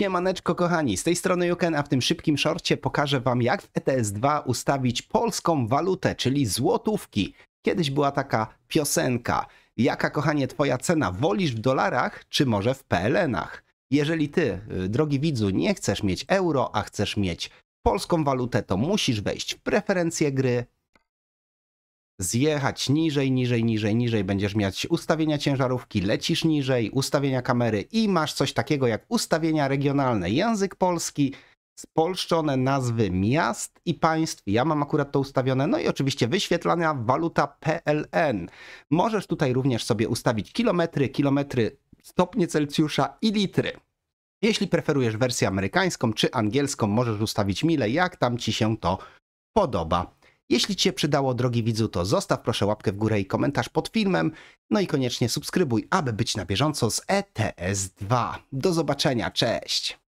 Siemaneczko kochani, z tej strony Juken, a w tym szybkim szorcie pokażę Wam jak w ETS2 ustawić polską walutę, czyli złotówki. Kiedyś była taka piosenka, jaka kochanie Twoja cena, wolisz w dolarach czy może w PLN-ach? Jeżeli Ty, y, drogi widzu, nie chcesz mieć euro, a chcesz mieć polską walutę, to musisz wejść w preferencje gry, zjechać niżej, niżej, niżej, niżej, będziesz mieć ustawienia ciężarówki, lecisz niżej, ustawienia kamery i masz coś takiego jak ustawienia regionalne, język polski, spolszczone nazwy miast i państw. Ja mam akurat to ustawione. No i oczywiście wyświetlana waluta PLN. Możesz tutaj również sobie ustawić kilometry, kilometry, stopnie Celsjusza i litry. Jeśli preferujesz wersję amerykańską czy angielską, możesz ustawić mile, jak tam ci się to podoba. Jeśli Ci się przydało, drogi widzu, to zostaw proszę łapkę w górę i komentarz pod filmem, no i koniecznie subskrybuj, aby być na bieżąco z ETS2. Do zobaczenia, cześć!